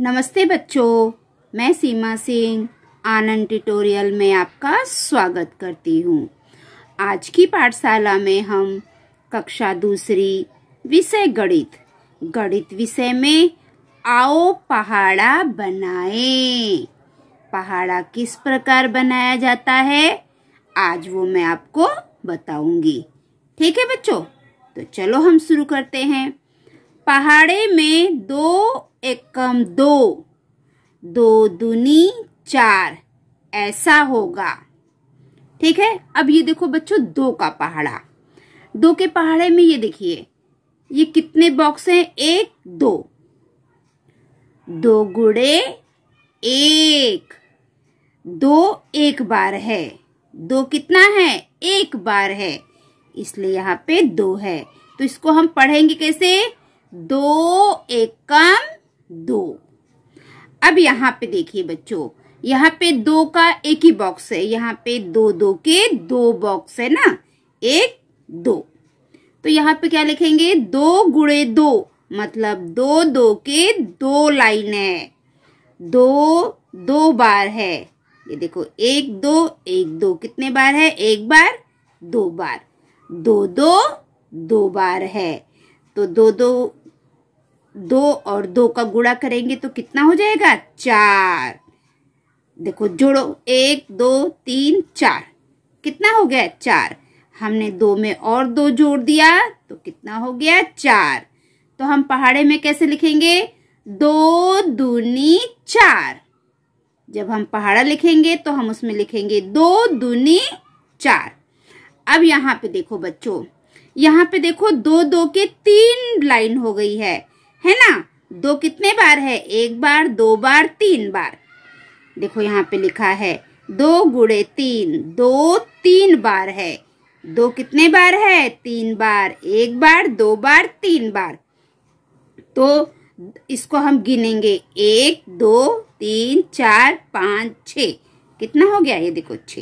नमस्ते बच्चों मैं सीमा सिंह आनंद ट्यूटोरियल में आपका स्वागत करती हूँ आज की पाठशाला में हम कक्षा दूसरी विषय गणित गणित विषय में आओ पहाड़ा बनाए पहाड़ा किस प्रकार बनाया जाता है आज वो मैं आपको बताऊंगी ठीक है बच्चों तो चलो हम शुरू करते हैं पहाड़े में दो एकम दो दो दुनी चार ऐसा होगा ठीक है अब ये देखो बच्चों दो का पहाड़ा दो के पहाड़े में ये देखिए ये कितने बॉक्स हैं एक दो दो गुड़े एक दो एक बार है दो कितना है एक बार है इसलिए यहाँ पे दो है तो इसको हम पढ़ेंगे कैसे दो एकम दो अब यहाँ पे देखिए बच्चों यहाँ पे दो का एक ही बॉक्स है यहाँ पे दो दो के दो बॉक्स है ना एक दो तो यहाँ पे क्या लिखेंगे दो गुड़े दो मतलब दो दो के दो लाइन है दो दो बार है ये देखो एक दो एक दो कितने बार है एक बार दो बार दो दो दो बार है तो दो दो दो और दो का गुड़ा करेंगे तो कितना हो जाएगा चार देखो जोड़ो एक दो तीन चार कितना हो गया चार हमने दो में और दो जोड़ दिया तो कितना हो गया चार तो हम पहाड़े में कैसे लिखेंगे दो दूनी चार जब हम पहाड़ा लिखेंगे तो हम उसमें लिखेंगे दो दूनी चार अब यहाँ पे देखो बच्चों यहाँ पे देखो दो दो के तीन लाइन हो गई है है ना दो कितने बार है एक बार दो बार तीन बार देखो यहाँ पे लिखा है दो गुड़े तीन दो तीन बार है दो कितने बार है तीन बार एक बार दो बार तीन बार तो इसको हम गिनेंगे एक दो तीन चार पाँच छ कितना हो गया ये देखो छ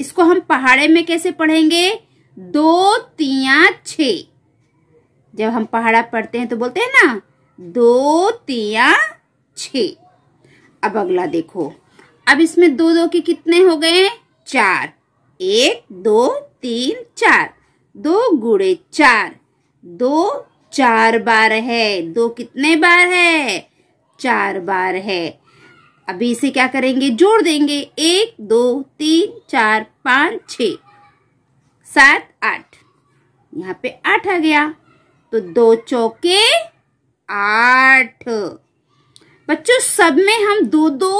इसको हम पहाड़े में कैसे पढ़ेंगे दो तिया छः जब हम पहाड़ा पढ़ते हैं तो बोलते हैं ना दो तिया छ अब अगला देखो अब इसमें दो दो के कितने हो गए चार एक दो तीन चार दो गुड़े चार दो चार बार है दो कितने बार है चार बार है अभी इसे क्या करेंगे जोड़ देंगे एक दो तीन चार पाँच छ सात आठ यहाँ पे आठ आ गया तो दो चौके आठ बच्चों सब में हम दो दो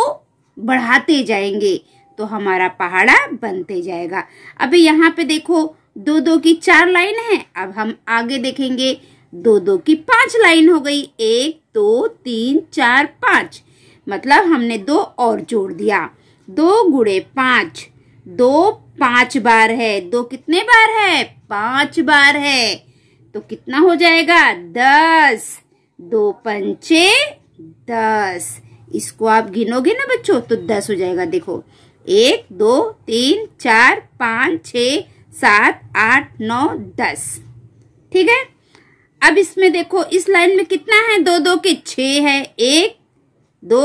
बढ़ाते जाएंगे तो हमारा पहाड़ा बनते जाएगा अभी यहाँ पे देखो दो दो की चार लाइन है अब हम आगे देखेंगे दो दो की पांच लाइन हो गई एक दो तीन चार पांच मतलब हमने दो और जोड़ दिया दो गुड़े पांच दो पांच बार है दो कितने बार है पांच बार है तो कितना हो जाएगा दस दो पंचे दस इसको आप गिनोगे ना बच्चों तो दस हो जाएगा देखो एक दो तीन चार पाँच छ सात आठ नौ दस ठीक है अब इसमें देखो इस लाइन में कितना है दो दो के छ है एक दो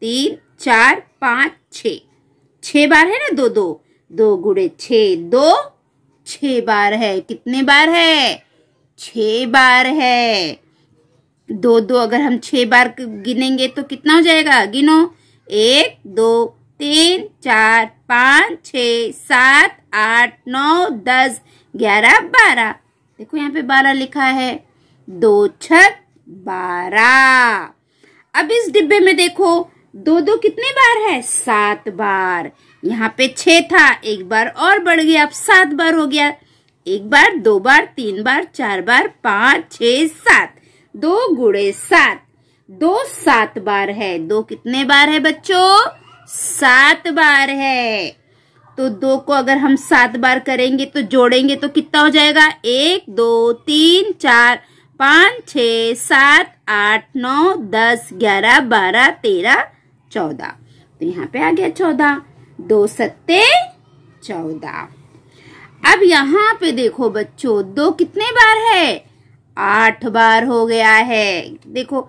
तीन चार पाँच छ छ बार है ना दो दो दो गुड़े छ दो छ बार है कितने बार है छ बार है दो दो अगर हम छह बार गिनेंगे तो कितना हो जाएगा गिनो एक दो तीन चार पाँच छ सात आठ नौ दस ग्यारह बारह देखो यहाँ पे बारह लिखा है दो छत बारह अब इस डिब्बे में देखो दो दो कितने बार है सात बार यहाँ पे छ था एक बार और बढ़ गया अब सात बार हो गया एक बार दो बार तीन बार चार बार पाँच छ सात दो गुड़े सात दो सात बार है दो कितने बार है बच्चों सात बार है तो दो को अगर हम सात बार करेंगे तो जोड़ेंगे तो कितना हो जाएगा एक दो तीन चार पाँच छ सात आठ नौ दस ग्यारह बारह तेरह चौदह तो यहाँ पे आ गया चौदह दो सत्ते चौदह अब यहाँ पे देखो बच्चों दो कितने बार है आठ बार हो गया है देखो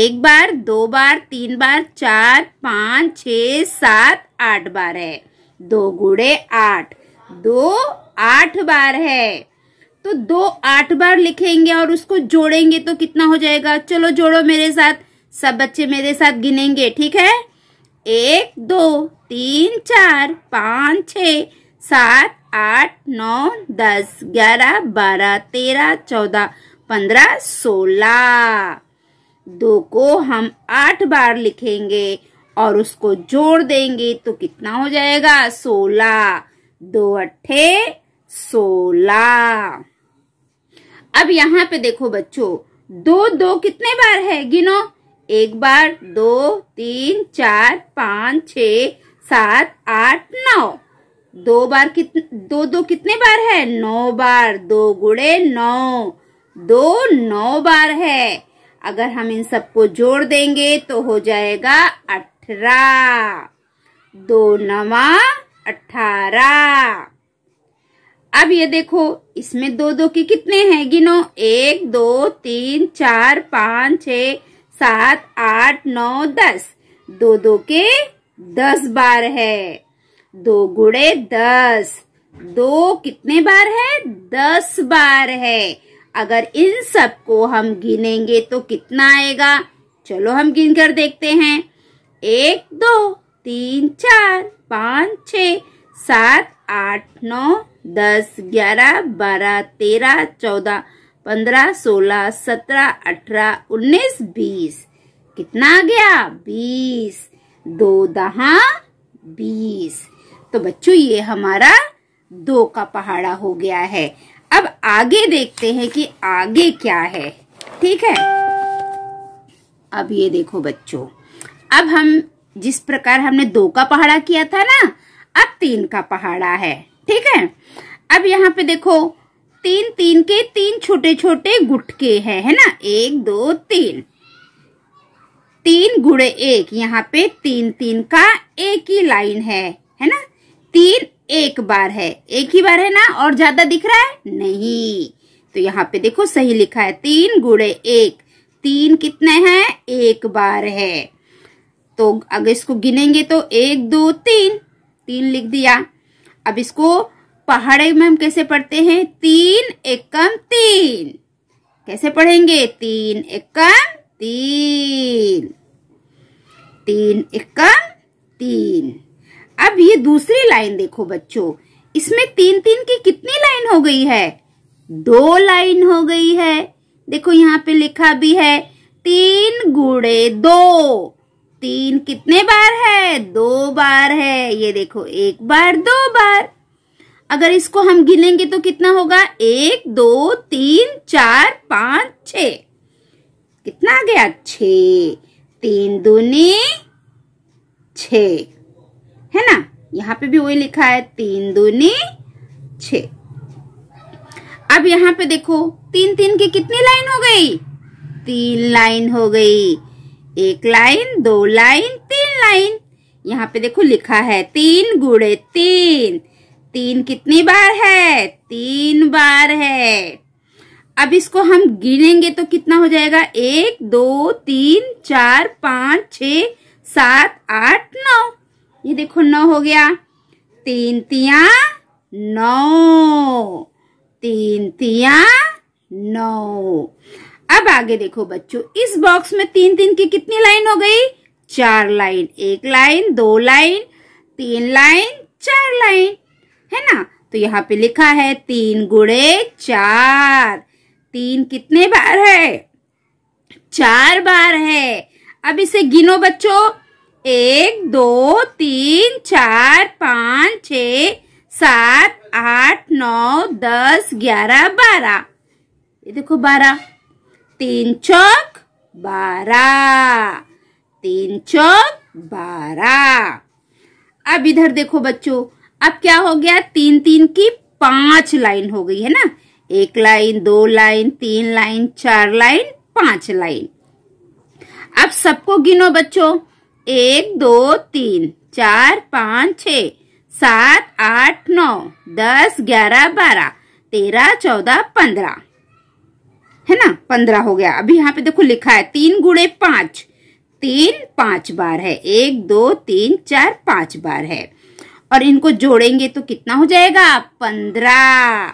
एक बार दो बार तीन बार चार पाँच छ सात आठ बार है दो गुड़े आठ दो आठ बार है तो दो आठ बार लिखेंगे और उसको जोड़ेंगे तो कितना हो जाएगा चलो जोड़ो मेरे साथ सब बच्चे मेरे साथ गिनेंगे ठीक है एक दो तीन चार पाँच छ सात आठ नौ दस ग्यारह बारह तेरह चौदह पंद्रह सोलह दो को हम आठ बार लिखेंगे और उसको जोड़ देंगे तो कितना हो जाएगा सोलह दो अट्ठे सोलह अब यहाँ पे देखो बच्चों दो दो कितने बार है गिनो एक बार दो तीन चार पाँच छ सात आठ नौ दो बार कितने दो दो कितने बार है नौ बार दो गुड़े नौ दो नौ बार है अगर हम इन सबको जोड़ देंगे तो हो जाएगा अठारह दो नवा अठारह अब ये देखो इसमें दो दो के कितने हैं गिनो एक दो तीन चार पाँच छ सात आठ नौ दस दो दो के दस बार है दो गुड़े दस दो कितने बार है दस बार है अगर इन सब को हम गिनेंगे तो कितना आएगा चलो हम गिन कर देखते हैं एक दो तीन चार पाँच छ सात आठ नौ दस ग्यारह बारह तेरह चौदह पंद्रह सोलह सत्रह अठारह उन्नीस बीस कितना आ गया बीस दो दहा बीस तो बच्चों ये हमारा दो का पहाड़ा हो गया है अब आगे देखते हैं कि आगे क्या है ठीक है अब ये देखो बच्चों अब हम जिस प्रकार हमने दो का पहाड़ा किया था ना अब तीन का पहाड़ा है ठीक है अब यहाँ पे देखो तीन तीन के तीन छोटे छोटे गुटके हैं है ना एक दो तीन तीन गुड़े एक यहाँ पे तीन तीन का एक ही लाइन है है ना तीन एक बार है एक ही बार है ना और ज्यादा दिख रहा है नहीं तो यहाँ पे देखो सही लिखा है तीन गुड़े एक तीन कितने हैं एक बार है तो अगर इसको गिनेंगे तो एक दो तीन तीन लिख दिया अब इसको पहाड़े में हम कैसे पढ़ते हैं तीन एकम तीन कैसे पढ़ेंगे तीन एकम तीन तीन एकम तीन अब ये दूसरी लाइन देखो बच्चों इसमें तीन तीन की कितनी लाइन हो गई है दो लाइन हो गई है देखो यहाँ पे लिखा भी है तीन गुड़े दो तीन कितने बार है दो बार है ये देखो एक बार दो बार अगर इसको हम गिनेंगे तो कितना होगा एक दो तीन चार पांच छ कितना आ गया छ तीन दूनी छ है ना यहाँ पे भी वही लिखा है तीन दूनी छ अब यहाँ पे देखो तीन तीन की कितनी लाइन हो गई तीन लाइन हो गई एक लाइन दो लाइन तीन लाइन यहाँ पे देखो लिखा है तीन गुड़े तीन तीन कितनी बार है तीन बार है अब इसको हम गिनेंगे तो कितना हो जाएगा एक दो तीन चार पांच छ सात आठ नौ ये देखो नौ हो गया तीन तिया नौ तीन तिया नौ अब आगे देखो बच्चों इस बॉक्स में तीन तीन की कितनी लाइन हो गई चार लाइन एक लाइन दो लाइन तीन लाइन चार लाइन है ना तो यहाँ पे लिखा है तीन गुड़े चार तीन कितने बार है चार बार है अब इसे गिनो बच्चों एक दो तीन चार पाँच छ सात आठ नौ दस ग्यारह बारह ये देखो बारह तीन चौक बारह तीन चौक बारह अब इधर देखो बच्चों अब क्या हो गया तीन तीन की पांच लाइन हो गई है ना एक लाइन दो लाइन तीन लाइन चार लाइन पांच लाइन अब सबको गिनो बच्चों एक दो तीन चार पाँच छ सात आठ नौ दस ग्यारह बारह तेरह चौदह पंद्रह है ना पंद्रह हो गया अभी यहाँ पे देखो लिखा है तीन गुड़े पांच तीन पांच बार है एक दो तीन चार पांच बार है और इनको जोड़ेंगे तो कितना हो जाएगा पंद्रह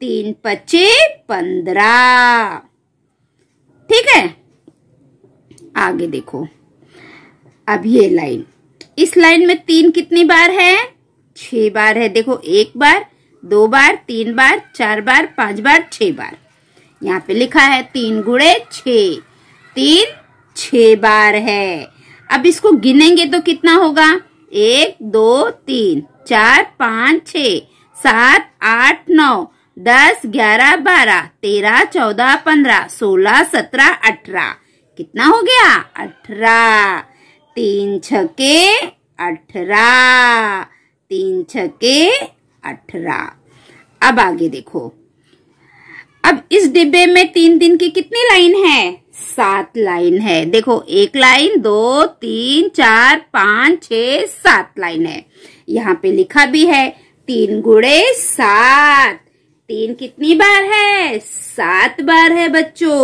तीन पच्चे पंद्रह ठीक है आगे देखो अब ये लाइन इस लाइन में तीन कितनी बार है छह बार है देखो एक बार दो बार तीन बार चार बार पांच बार छह बार यहाँ पे लिखा है तीन गुड़े छ तीन छ बार है अब इसको गिनेंगे तो कितना होगा एक दो तीन चार पाँच छ सात आठ नौ दस ग्यारह बारह तेरह चौदह पंद्रह सोलह सत्रह अठारह कितना हो गया अठारह तीन छके अठरा तीन छके अठरा अब आगे देखो अब इस डिब्बे में तीन दिन की कितनी लाइन है सात लाइन है देखो एक लाइन दो तीन चार पांच छ सात लाइन है यहाँ पे लिखा भी है तीन गुड़े सात तीन कितनी बार है सात बार है बच्चों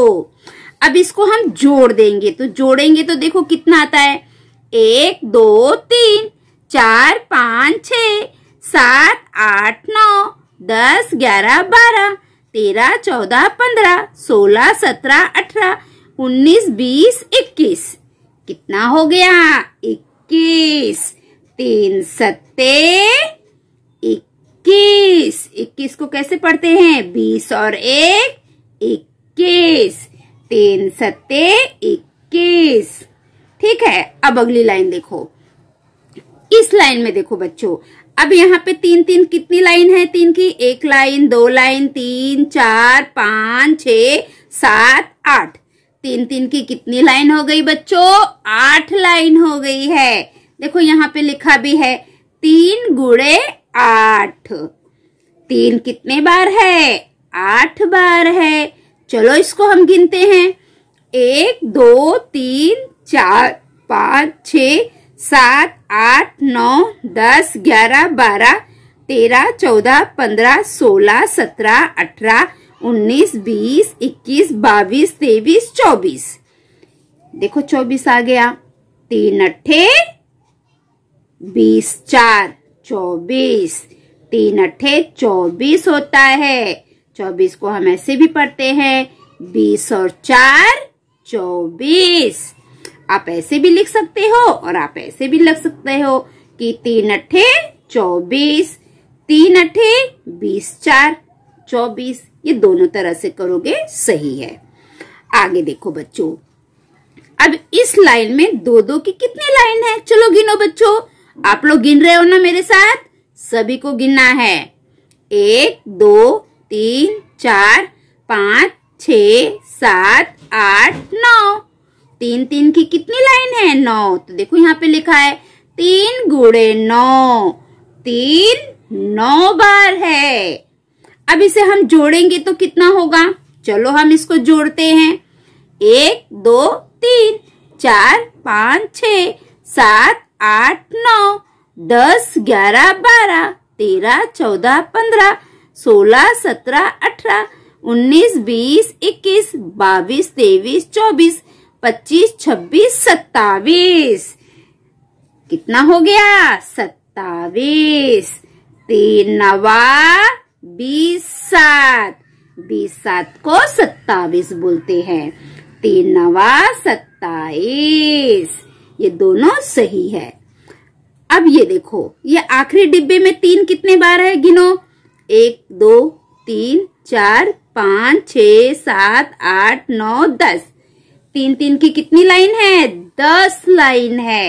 अब इसको हम जोड़ देंगे तो जोड़ेंगे तो देखो कितना आता है एक दो तीन चार पाँच छ सात आठ नौ दस ग्यारह बारह तेरह चौदह पंद्रह सोलह सत्रह अठारह उन्नीस बीस इक्कीस कितना हो गया इक्कीस तीन सत्ते इक्कीस इक्कीस को कैसे पढ़ते हैं बीस और एक इक्कीस तीन सत्ते इक्कीस ठीक है अब अगली लाइन देखो इस लाइन में देखो बच्चों अब यहाँ पे तीन तीन कितनी लाइन है तीन की एक लाइन दो लाइन तीन चार पांच छ सात आठ तीन तीन की कितनी लाइन हो गई बच्चों आठ लाइन हो गई है देखो यहाँ पे लिखा भी है तीन गुड़े आठ तीन कितने बार है आठ बार है चलो इसको हम गिनते हैं एक दो तीन चार पाँच छ सात आठ नौ दस ग्यारह बारह तेरह चौदह पंद्रह सोलह सत्रह अठारह उन्नीस बीस इक्कीस बाईस तेईस चौबीस देखो चौबीस आ गया तीन अट्ठे बीस चार चौबीस तीन अट्ठे चौबीस होता है चौबीस को हम ऐसे भी पढ़ते हैं बीस और चार चौबीस आप ऐसे भी लिख सकते हो और आप ऐसे भी लिख सकते हो कि तीन अट्ठे चौबीस तीन अट्ठे बीस चार चौबीस ये दोनों तरह से करोगे सही है आगे देखो बच्चों अब इस लाइन में दो दो की कितनी लाइन है चलो गिनो बच्चों आप लोग गिन रहे हो ना मेरे साथ सभी को गिनना है एक दो तीन चार पाँच छ सात आठ नौ तीन तीन की कितनी लाइन है नौ तो देखो यहाँ पे लिखा है तीन गुड़े नौ तीन नौ बार है अब इसे हम जोड़ेंगे तो कितना होगा चलो हम इसको जोड़ते हैं एक दो तीन चार पाँच छ सात आठ नौ दस ग्यारह बारह तेरह चौदह पंद्रह सोलह सत्रह अठारह उन्नीस बीस इक्कीस बाईस तेईस चौबीस पच्चीस छब्बीस सत्तावीस कितना हो गया सत्तावीस तीन नवा बीस सात बीस सात को सत्तावीस बोलते हैं तीन नवा सत्ताईस ये दोनों सही है अब ये देखो ये आखिरी डिब्बे में तीन कितने बार है गिनो एक दो तीन चार पाँच छ सात आठ नौ दस तीन तीन की कितनी लाइन है दस लाइन है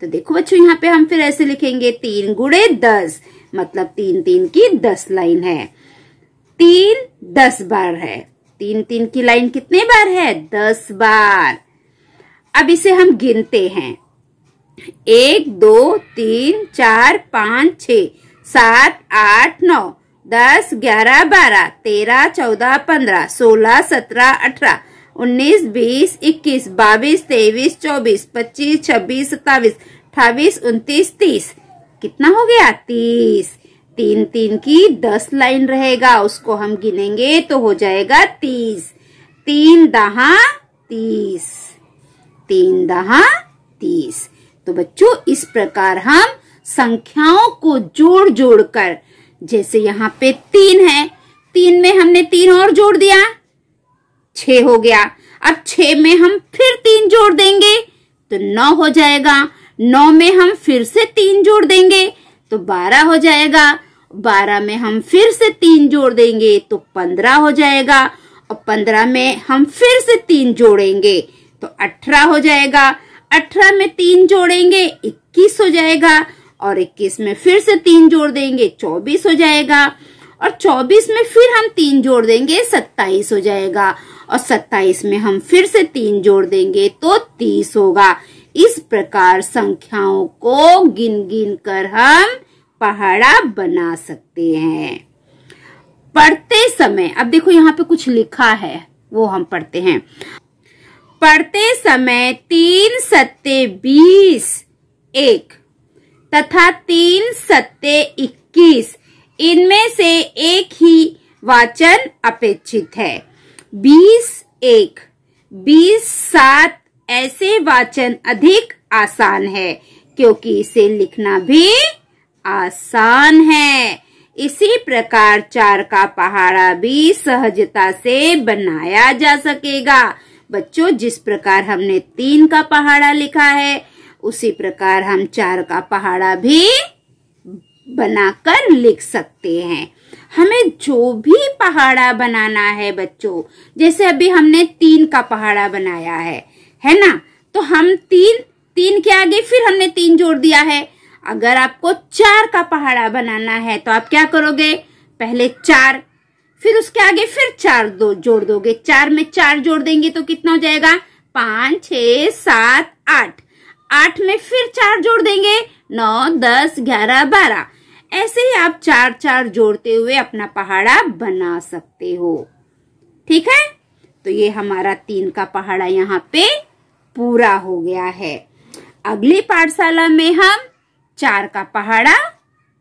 तो देखो बच्चों यहाँ पे हम फिर ऐसे लिखेंगे तीन गुड़े दस मतलब तीन तीन की दस लाइन है तीन दस बार है तीन तीन की लाइन कितने बार है दस बार अब इसे हम गिनते हैं एक दो तीन चार पाँच छ सात आठ नौ दस ग्यारह बारह तेरह चौदह पंद्रह सोलह सत्रह अठारह उन्नीस बीस इक्कीस बाईस तेईस चौबीस पच्चीस छब्बीस सत्ताईस अठावीस उन्तीस तीस कितना हो गया तीस तीन तीन की दस लाइन रहेगा उसको हम गिनेंगे तो हो जाएगा तीस तीन दहा तीस तीन दहा तीस तो बच्चों इस प्रकार हम संख्याओं को जोड़ जोड़ कर जैसे यहाँ पे तीन है तीन में हमने तीन और जोड़ दिया छ हो गया अब छ में हम फिर तीन जोड़ देंगे तो नौ हो जाएगा नौ में हम फिर से तीन जोड़ देंगे तो बारह हो जाएगा बारह में हम फिर से तीन जोड़ देंगे तो पंद्रह हो जाएगा और पंद्रह में हम फिर से तीन जोड़ेंगे तो अठारह हो जाएगा अठारह में तीन जोड़ेंगे इक्कीस हो जाएगा और इक्कीस में फिर से तीन जोड़ देंगे चौबीस हो जाएगा और चौबीस में फिर हम तीन जोड़ देंगे सत्ताईस हो जाएगा और सत्ताईस में हम फिर से तीन जोड़ देंगे तो तीस होगा इस प्रकार संख्याओं को गिन गिन कर हम पहाड़ा बना सकते हैं पढ़ते समय अब देखो यहाँ पे कुछ लिखा है वो हम पढ़ते हैं पढ़ते समय तीन सत्ते बीस एक तथा तीन सत्ते इक्कीस इनमें से एक ही वाचन अपेक्षित है बीस एक बीस सात ऐसे वाचन अधिक आसान है क्योंकि इसे लिखना भी आसान है इसी प्रकार चार का पहाड़ा भी सहजता से बनाया जा सकेगा बच्चों जिस प्रकार हमने तीन का पहाड़ा लिखा है उसी प्रकार हम चार का पहाड़ा भी बनाकर लिख सकते हैं हमें जो भी पहाड़ा बनाना है बच्चों जैसे अभी हमने तीन का पहाड़ा बनाया है है ना तो हम तीन तीन के आगे फिर हमने तीन जोड़ दिया है अगर आपको चार का पहाड़ा बनाना है तो आप क्या करोगे पहले चार फिर उसके आगे फिर चार दो जोड़ दोगे चार में चार जोड़ देंगे तो कितना हो जाएगा पांच छ सात आठ आठ में फिर चार जोड़ देंगे नौ दस ग्यारह बारह ऐसे ही आप चार चार जोड़ते हुए अपना पहाड़ा बना सकते हो ठीक है तो ये हमारा तीन का पहाड़ा यहाँ पे पूरा हो गया है अगली पाठशाला में हम चार का पहाड़ा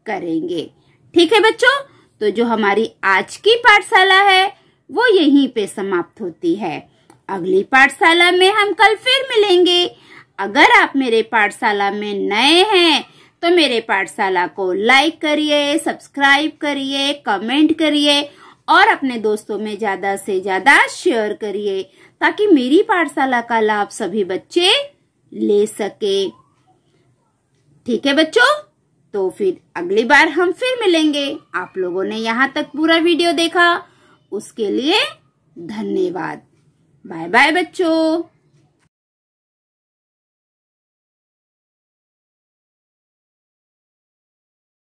करेंगे ठीक है बच्चों तो जो हमारी आज की पाठशाला है वो यहीं पे समाप्त होती है अगली पाठशाला में हम कल फिर मिलेंगे अगर आप मेरे पाठशाला में नए हैं तो मेरे पाठशाला को लाइक करिए सब्सक्राइब करिए कमेंट करिए और अपने दोस्तों में ज्यादा से ज्यादा शेयर करिए ताकि मेरी पाठशाला का लाभ सभी बच्चे ले सके ठीक है बच्चों तो फिर अगली बार हम फिर मिलेंगे आप लोगों ने यहाँ तक पूरा वीडियो देखा उसके लिए धन्यवाद बाय बाय बच्चों